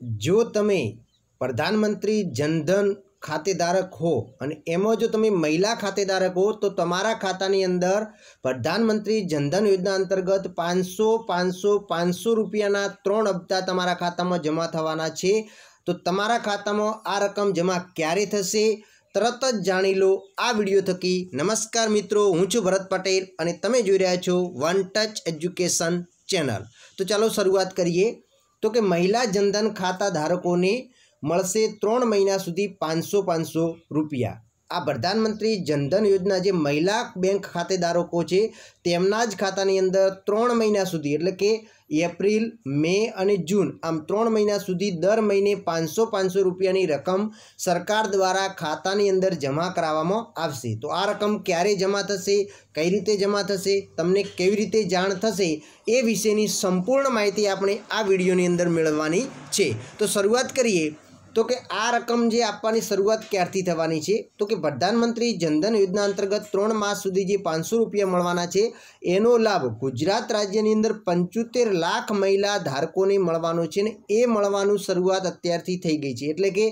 જો તમે પ્રધાનમંત્રી જનધન ખાતેધારક હો અને એમાં જો તમે મહિલા ખાતેધારક હો તો તમારા ખાતાની અંદર પ્રધાનમંત્રી જનધન યોજના અંતર્ગત પાંચસો પાંચસો પાંચસો રૂપિયાના ત્રણ હપ્તા તમારા ખાતામાં જમા થવાના છે તો તમારા ખાતામાં આ રકમ જમા ક્યારે થશે તરત જ જાણી લો આ વિડીયો થકી નમસ્કાર મિત્રો હું છું ભરત પટેલ અને તમે જોઈ રહ્યા છો વન ટચ એજ્યુકેશન ચેનલ તો ચાલો શરૂઆત કરીએ તો કે મહિલા જનધન ખાતા ધારકોને મળશે ત્રણ મહિના સુધી પાંચસો પાંચસો રૂપિયા આ પ્રધાનમંત્રી જનધન યોજના જે મહિલા બેંક ખાતેધારકો છે તેમના જ ખાતાની અંદર ત્રણ મહિના સુધી એટલે કે એપ્રિલ મે અને જૂન આમ ત્રણ મહિના સુધી દર મહિને પાંચસો પાંચસો રૂપિયાની રકમ સરકાર દ્વારા ખાતાની અંદર જમા કરાવવામાં આવશે તો આ રકમ ક્યારે જમા થશે કઈ રીતે જમા થશે તમને કેવી રીતે જાણ થશે એ વિશેની સંપૂર્ણ માહિતી આપણે આ વિડીયોની અંદર મેળવવાની છે તો શરૂઆત કરીએ તો કે આ રકમ જે આપવાની શરૂઆત ક્યારથી થવાની છે તો કે પ્રધાનમંત્રી જનધન યોજના અંતર્ગત ત્રણ માસ સુધી જે પાંચસો રૂપિયા મળવાના છે એનો લાભ ગુજરાત રાજ્યની અંદર પંચોતેર લાખ મહિલા ધારકોને મળવાનો છે ને એ મળવાનું શરૂઆત અત્યારથી થઈ ગઈ છે એટલે કે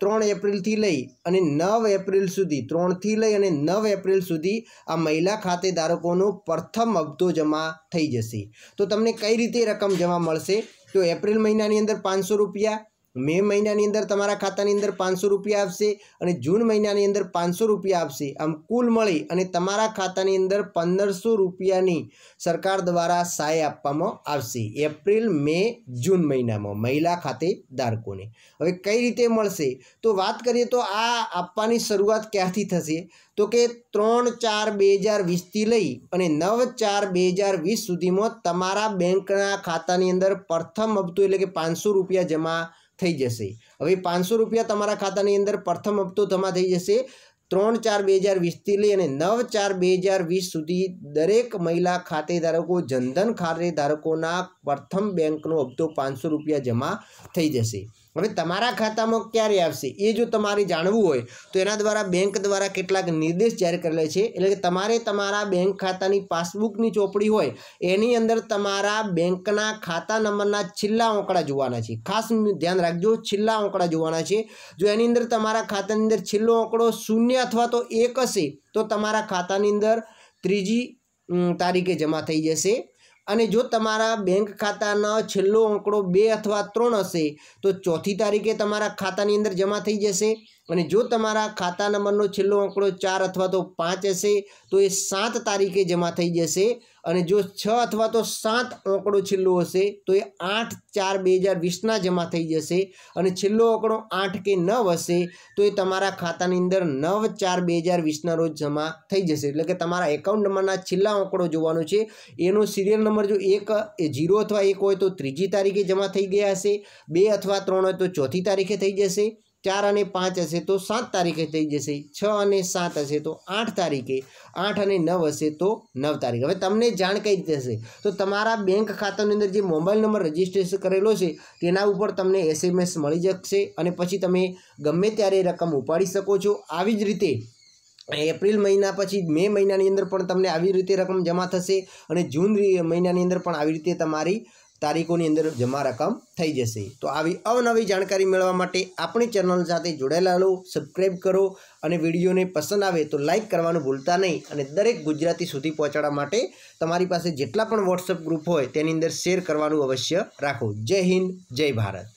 ત્રણ એપ્રિલથી લઈ અને નવ એપ્રિલ સુધી ત્રણથી લઈ અને નવ એપ્રિલ સુધી આ મહિલા ખાતે ધારકોનો પ્રથમ હપ્તો જમા થઈ જશે તો તમને કઈ રીતે રકમ જમા મળશે તો એપ્રિલ મહિનાની અંદર પાંચસો રૂપિયા મે મહિનાની અંદર તમારા ખાતાની અંદર પાંચસો રૂપિયા આપશે અને જૂન મહિનાની અંદર પાંચસો રૂપિયા આપશે આમ કુલ મળી અને તમારા ખાતાની અંદર પંદરસો રૂપિયાની સરકાર દ્વારા સહાય આપવામાં આવશે એપ્રિલ મે જૂન મહિનામાં મહિલા ખાતેધારકોને હવે કઈ રીતે મળશે તો વાત કરીએ તો આ આપવાની શરૂઆત ક્યાંથી થશે તો કે ત્રણ ચાર બે હજાર વીસથી લઈ અને નવ ચાર બે હજાર વીસ સુધીમાં તમારા બેંકના ખાતાની અંદર પ્રથમ હપ્તો એટલે કે પાંચસો રૂપિયા જમા થઈ જશે હવે પાંચસો રૂપિયા તમારા ખાતાની અંદર પ્રથમ હપ્તો જમા થઈ જશે ત્રણ ચાર બે હજાર વીસથી લઈ અને નવ ચાર બે હજાર વીસ સુધી દરેક મહિલા ખાતેધારકો જનધન ખાતેધારકોના પ્રથમ બેંકનો હપ્તો પાંચસો રૂપિયા જમા થઈ જશે હવે તમારા ખાતામાં ક્યારે આવશે એ જો તમારે જાણવું હોય તો એના દ્વારા બેંક દ્વારા કેટલાક નિર્દેશ જાહેર કરેલા છે એટલે કે તમારે તમારા બેંક ખાતાની પાસબુકની ચોપડી હોય એની અંદર તમારા બેંકના ખાતા નંબરના છેલ્લા આંકડા જોવાના છે ખાસ ધ્યાન રાખજો છેલ્લા આંકડા જોવાના છે જો એની અંદર તમારા ખાતાની અંદર છેલ્લો આંકડો શૂન્ય અથવા તો એક હશે તો તમારા ખાતાની અંદર ત્રીજી તારીખે જમા થઈ જશે અને જો તમારા બેંક ખાતાનો છેલ્લો આંકડો બે અથવા ત્રણ હશે તો ચોથી તારીખે તમારા ખાતાની અંદર જમા થઈ જશે અને જો તમારા ખાતા નંબરનો છેલ્લો આંકડો ચાર અથવા તો પાંચ હશે તો એ સાત તારીખે જમા થઈ જશે અને જો છ અથવા તો સાત આંકડો છેલ્લો હશે તો એ આઠ ચાર બે હજાર વીસના જમા થઈ જશે અને છેલ્લો આંકડો આઠ કે નવ હશે તો એ તમારા ખાતાની અંદર નવ ચાર બે હજાર વીસના રોજ જમા થઈ જશે એટલે કે તમારા એકાઉન્ટ નંબરના છેલ્લા આંકડો જોવાનો છે એનો સિરિયલ નંબર જો એક એ જીરો અથવા એક હોય તો ત્રીજી તારીખે જમા થઈ ગયા હશે બે અથવા ત્રણ હોય તો ચોથી તારીખે થઈ જશે ચાર અને પાંચ હશે તો સાત તારીખે થઈ જશે છ અને સાત હશે તો આઠ તારીખે આઠ અને નવ હશે તો નવ તારીખે હવે તમને જાણ કઈ રીતે હશે તો તમારા બેંક ખાતાની અંદર જે મોબાઈલ નંબર રજીસ્ટ્રેશન કરેલો છે તેના ઉપર તમને એસએમએસ મળી જશે અને પછી તમે ગમે ત્યારે રકમ ઉપાડી શકો છો આવી જ રીતે એપ્રિલ મહિના પછી મે મહિનાની અંદર પણ તમને આવી રીતે રકમ જમા થશે અને જૂન મહિનાની અંદર પણ આવી રીતે તમારી તારીખોની અંદર જમા રકમ થઈ જશે તો આવી અવનવી જાણકારી મેળવવા માટે આપણી ચેનલ સાથે જોડાયેલા લો સબસ્ક્રાઈબ કરો અને વિડીયોને પસંદ આવે તો લાઇક કરવાનું ભૂલતા નહીં અને દરેક ગુજરાતી સુધી પહોંચાડવા માટે તમારી પાસે જેટલા પણ વોટ્સઅપ ગ્રુપ હોય તેની અંદર શેર કરવાનું અવશ્ય રાખો જય હિન્દ જય ભારત